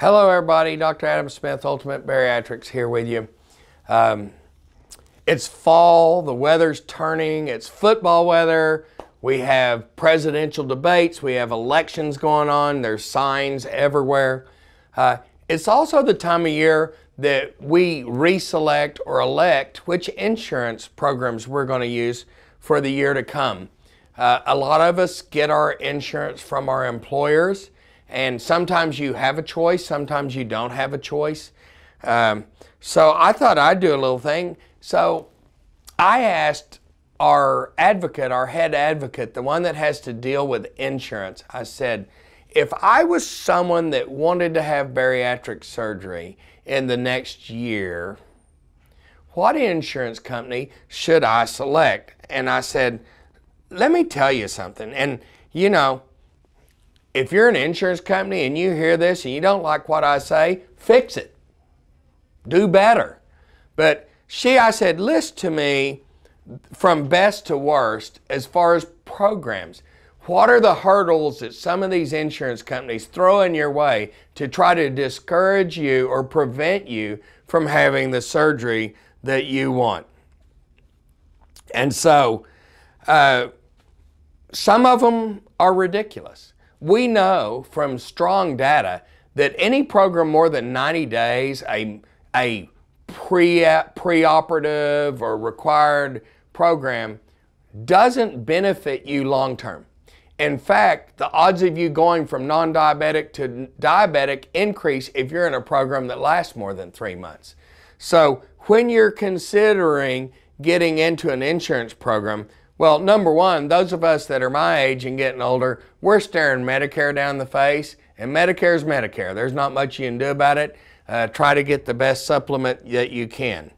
Hello, everybody. Dr. Adam Smith, Ultimate Bariatrics, here with you. Um, it's fall, the weather's turning, it's football weather. We have presidential debates, we have elections going on, there's signs everywhere. Uh, it's also the time of year that we reselect or elect which insurance programs we're going to use for the year to come. Uh, a lot of us get our insurance from our employers. And sometimes you have a choice, sometimes you don't have a choice. Um, so I thought I'd do a little thing. So I asked our advocate, our head advocate, the one that has to deal with insurance, I said, if I was someone that wanted to have bariatric surgery in the next year, what insurance company should I select? And I said, let me tell you something. And, you know, if you're an insurance company and you hear this and you don't like what I say, fix it. Do better. But she, I said, list to me from best to worst as far as programs. What are the hurdles that some of these insurance companies throw in your way to try to discourage you or prevent you from having the surgery that you want? And so, uh, some of them are ridiculous. We know from strong data that any program more than 90 days, a, a pre, preoperative or required program doesn't benefit you long term. In fact, the odds of you going from non diabetic to diabetic increase if you're in a program that lasts more than three months. So, when you're considering getting into an insurance program, well, number one, those of us that are my age and getting older, we're staring Medicare down the face, and Medicare's Medicare. There's not much you can do about it. Uh, try to get the best supplement that you can.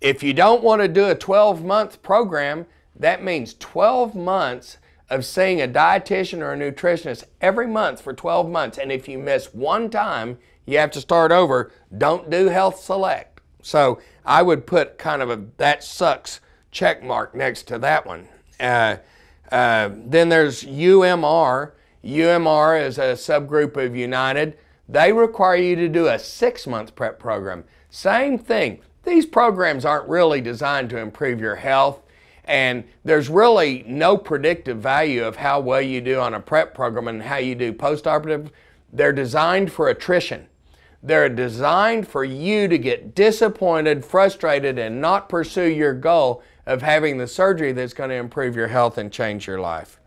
If you don't want to do a 12 month program, that means 12 months of seeing a dietitian or a nutritionist every month for 12 months. And if you miss one time, you have to start over. Don't do Health Select. So I would put kind of a that sucks check mark next to that one. Uh, uh, then there's UMR. UMR is a subgroup of United. They require you to do a six month prep program. Same thing. These programs aren't really designed to improve your health, and there's really no predictive value of how well you do on a prep program and how you do post operative. They're designed for attrition. They're designed for you to get disappointed, frustrated, and not pursue your goal of having the surgery that's going to improve your health and change your life.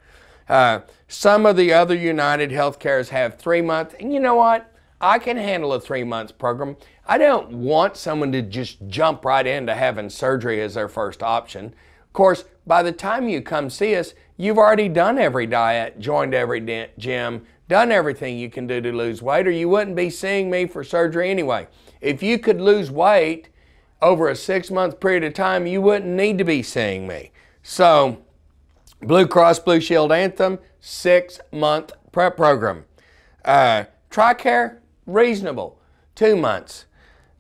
Uh, some of the other United Healthcares have three months, and you know what? I can handle a three months program. I don't want someone to just jump right into having surgery as their first option. Of course, by the time you come see us, you've already done every diet, joined every gym, done everything you can do to lose weight, or you wouldn't be seeing me for surgery anyway. If you could lose weight over a six month period of time, you wouldn't need to be seeing me. So, Blue Cross Blue Shield Anthem, six month prep program. Uh, TRICARE, reasonable, two months.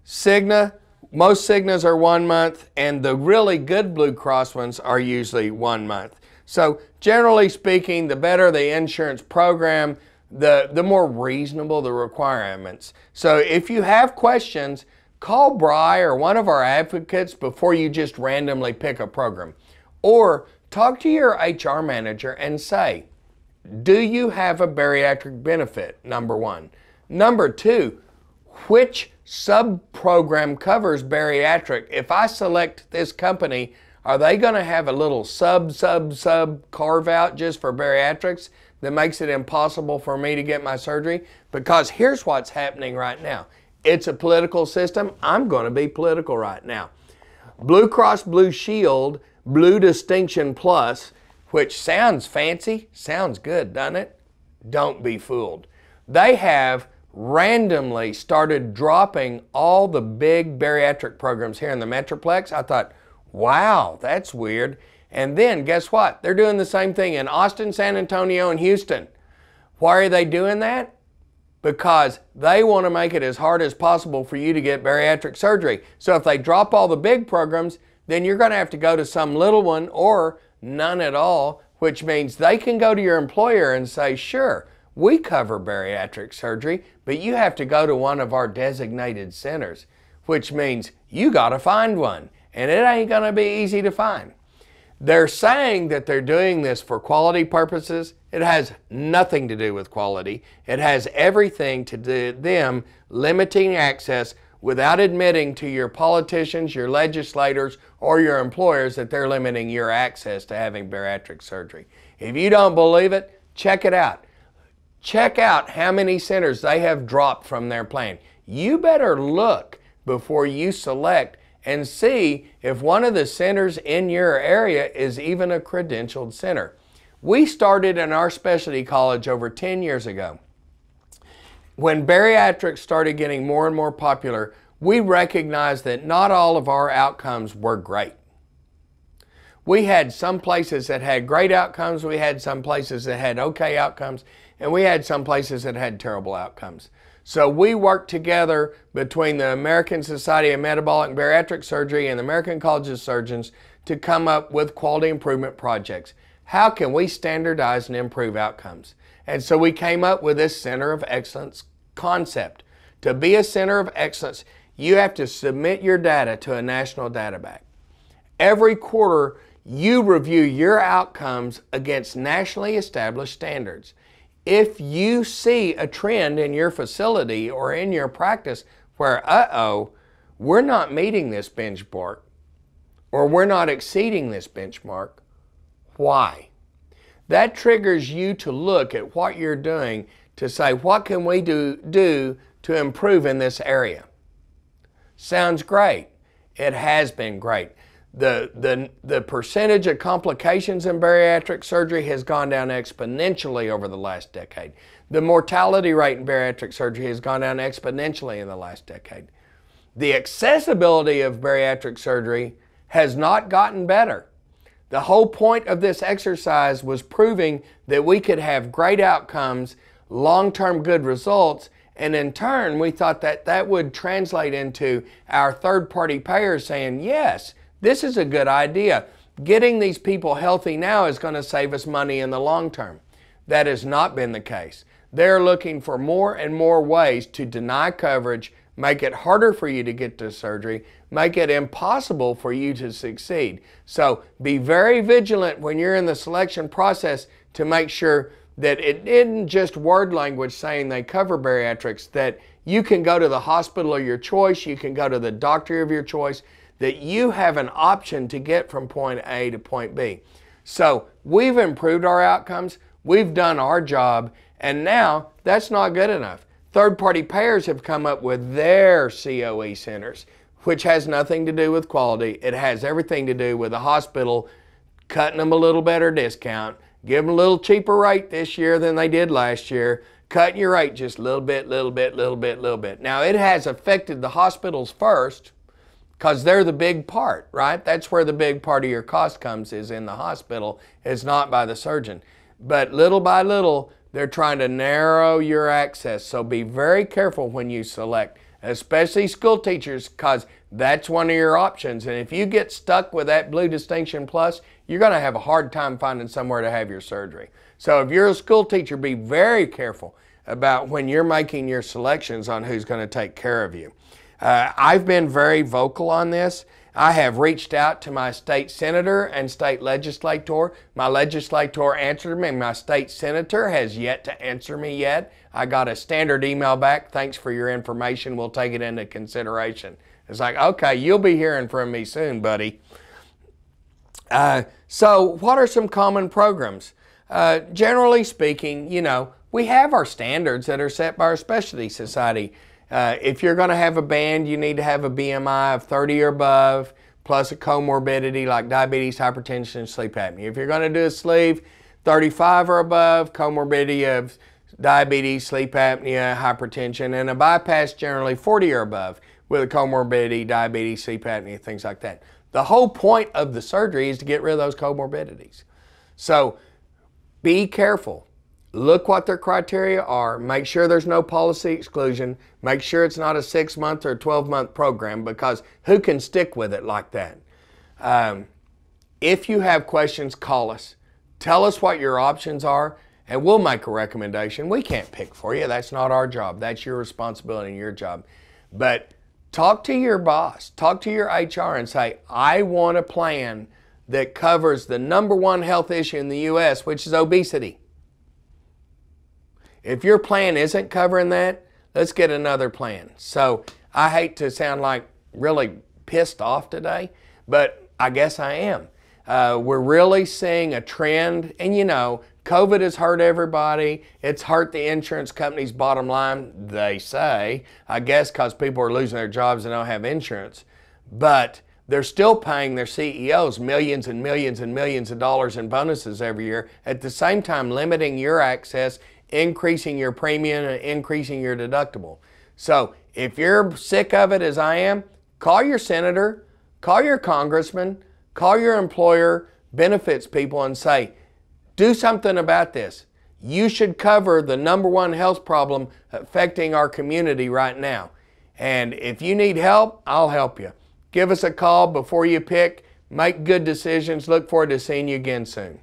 Cigna, most Cignas are one month, and the really good Blue Cross ones are usually one month. So generally speaking, the better the insurance program, the, the more reasonable the requirements. So if you have questions, Call Bry or one of our advocates before you just randomly pick a program. Or talk to your HR manager and say, do you have a bariatric benefit? Number one. Number two, which sub-program covers bariatric? If I select this company, are they going to have a little sub, sub, sub carve out just for bariatrics that makes it impossible for me to get my surgery? Because here's what's happening right now. It's a political system. I'm going to be political right now. Blue Cross Blue Shield, Blue Distinction Plus, which sounds fancy, sounds good, doesn't it? Don't be fooled. They have randomly started dropping all the big bariatric programs here in the Metroplex. I thought, wow, that's weird. And then guess what? They're doing the same thing in Austin, San Antonio, and Houston. Why are they doing that? because they want to make it as hard as possible for you to get bariatric surgery. So if they drop all the big programs, then you're going to have to go to some little one or none at all, which means they can go to your employer and say, sure, we cover bariatric surgery, but you have to go to one of our designated centers, which means you got to find one, and it ain't going to be easy to find. They're saying that they're doing this for quality purposes. It has nothing to do with quality. It has everything to do them limiting access without admitting to your politicians, your legislators, or your employers that they're limiting your access to having bariatric surgery. If you don't believe it, check it out. Check out how many centers they have dropped from their plan. You better look before you select and see if one of the centers in your area is even a credentialed center. We started in our specialty college over 10 years ago. When bariatrics started getting more and more popular, we recognized that not all of our outcomes were great. We had some places that had great outcomes, we had some places that had okay outcomes, and we had some places that had terrible outcomes. So we worked together between the American Society of Metabolic and Bariatric Surgery and the American College of Surgeons to come up with quality improvement projects. How can we standardize and improve outcomes? And so we came up with this center of excellence concept. To be a center of excellence, you have to submit your data to a national data bank. Every quarter, you review your outcomes against nationally established standards. If you see a trend in your facility or in your practice where, uh oh, we're not meeting this benchmark or we're not exceeding this benchmark, why? That triggers you to look at what you're doing to say, what can we do, do to improve in this area? Sounds great. It has been great the, the, the percentage of complications in bariatric surgery has gone down exponentially over the last decade. The mortality rate in bariatric surgery has gone down exponentially in the last decade. The accessibility of bariatric surgery has not gotten better. The whole point of this exercise was proving that we could have great outcomes, long term good results, and in turn, we thought that that would translate into our third party payers saying, yes this is a good idea. Getting these people healthy now is going to save us money in the long term. That has not been the case. They're looking for more and more ways to deny coverage, make it harder for you to get to surgery, make it impossible for you to succeed. So be very vigilant when you're in the selection process to make sure that it isn't just word language saying they cover bariatrics, that you can go to the hospital of your choice, you can go to the doctor of your choice, that you have an option to get from point A to point B. So we've improved our outcomes, we've done our job, and now that's not good enough. Third party payers have come up with their COE centers, which has nothing to do with quality. It has everything to do with the hospital cutting them a little better discount, give them a little cheaper rate this year than they did last year, cutting your rate just a little bit, little bit, little bit, little bit. Now it has affected the hospitals first, because they're the big part, right? That's where the big part of your cost comes is in the hospital. It's not by the surgeon. But little by little, they're trying to narrow your access. So be very careful when you select, especially school teachers, because that's one of your options. And if you get stuck with that Blue Distinction Plus, you're going to have a hard time finding somewhere to have your surgery. So if you're a school teacher, be very careful about when you're making your selections on who's going to take care of you. Uh, I've been very vocal on this. I have reached out to my state senator and state legislator. My legislator answered me. My state senator has yet to answer me yet. I got a standard email back. Thanks for your information. We'll take it into consideration. It's like, okay, you'll be hearing from me soon, buddy. Uh, so, what are some common programs? Uh, generally speaking, you know, we have our standards that are set by our specialty society. Uh, if you're going to have a band, you need to have a BMI of 30 or above, plus a comorbidity like diabetes, hypertension, and sleep apnea. If you're going to do a sleeve, 35 or above, comorbidity of diabetes, sleep apnea, hypertension, and a bypass generally 40 or above with a comorbidity, diabetes, sleep apnea, things like that. The whole point of the surgery is to get rid of those comorbidities. So be careful look what their criteria are, make sure there's no policy exclusion, make sure it's not a six month or 12 month program because who can stick with it like that? Um, if you have questions, call us. Tell us what your options are and we'll make a recommendation. We can't pick for you. That's not our job. That's your responsibility and your job. But talk to your boss, talk to your HR and say, I want a plan that covers the number one health issue in the U.S., which is obesity. If your plan isn't covering that, let's get another plan. So I hate to sound like really pissed off today, but I guess I am. Uh, we're really seeing a trend, and you know, COVID has hurt everybody. It's hurt the insurance company's bottom line, they say, I guess because people are losing their jobs and don't have insurance. But they're still paying their CEOs millions and millions and millions of dollars in bonuses every year, at the same time limiting your access increasing your premium and increasing your deductible. So if you're sick of it as I am, call your senator, call your congressman, call your employer benefits people and say, do something about this. You should cover the number one health problem affecting our community right now. And if you need help, I'll help you. Give us a call before you pick. Make good decisions. Look forward to seeing you again soon.